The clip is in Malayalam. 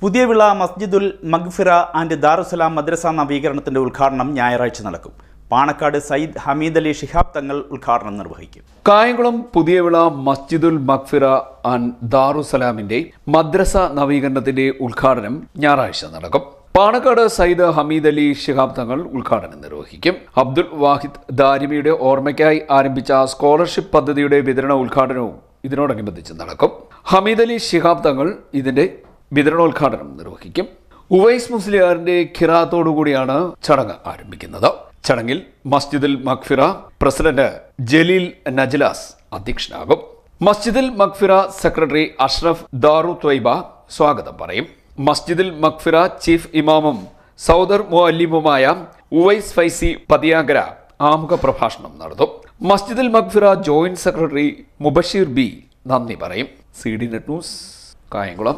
പുതിയ വിള മസ്ജിദുൽ മഗ്ഫിറ ആൻഡ് ദാറുസലാം മദ്രസ നവീകരണത്തിന്റെ ഉദ്ഘാടനം ഞായറാഴ്ച നടക്കും പാണക്കാട് സയ്യിദ് ഹമീദ് അലി ഷിഹാബ് തങ്ങൾ ഉദ്ഘാടനം നിർവഹിക്കും കായംകുളം വിള മസ്ജിദുൽ മഖ്ഫിറ ആൻഡ് ദാറുസലാമിന്റെ മദ്രസ നവീകരണത്തിന്റെ ഉദ്ഘാടനം ഞായറാഴ്ച നടക്കും പാണക്കാട് സയ്യിദ് ഹമീദ് അലി ഷിഹാബ് തങ്ങൾ ഉദ്ഘാടനം നിർവഹിക്കും അബ്ദുൽ വാഹിദ് ദാരിമിയുടെ ഓർമ്മയ്ക്കായി ആരംഭിച്ച സ്കോളർഷിപ്പ് പദ്ധതിയുടെ വിതരണ ഉദ്ഘാടനവും ഇതിനോടനുബന്ധിച്ച് നടക്കും ഹമീദ് അലി ഷിഹാബ് തങ്ങൾ ഇതിന്റെ വിതരണോദ്ഘാടനം നിർവഹിക്കും ഉവൈസ് മുസ്ലിയാറിന്റെ ഖിറാത്തോടുകൂടിയാണ് ചടങ്ങ് ആരംഭിക്കുന്നത് ചടങ്ങിൽ മസ്ജിദുൽ മഖ്ഫിറ പ്രസിഡന്റ് ജലീൽ നജലാസ് അധ്യക്ഷനാകും മസ്ജിദുൽ മഖ്ഫിറ സെക്രട്ടറി അഷ്റഫ് ദാറു ത്വയ്ബ സ്വാഗതം പറയും മസ്ജിദുൽ മഖ്ഫിറ ചീഫ് ഇമാമും സൗദർ മുഅല്ലിമുമായ ഉവൈസ് ഫൈസി പതിയാഗര ആമുഖ പ്രഭാഷണം നടത്തും Masjidul Maghfira joint secretary Mubasheer B നന്ദി പറയും C D net news Kayamkulam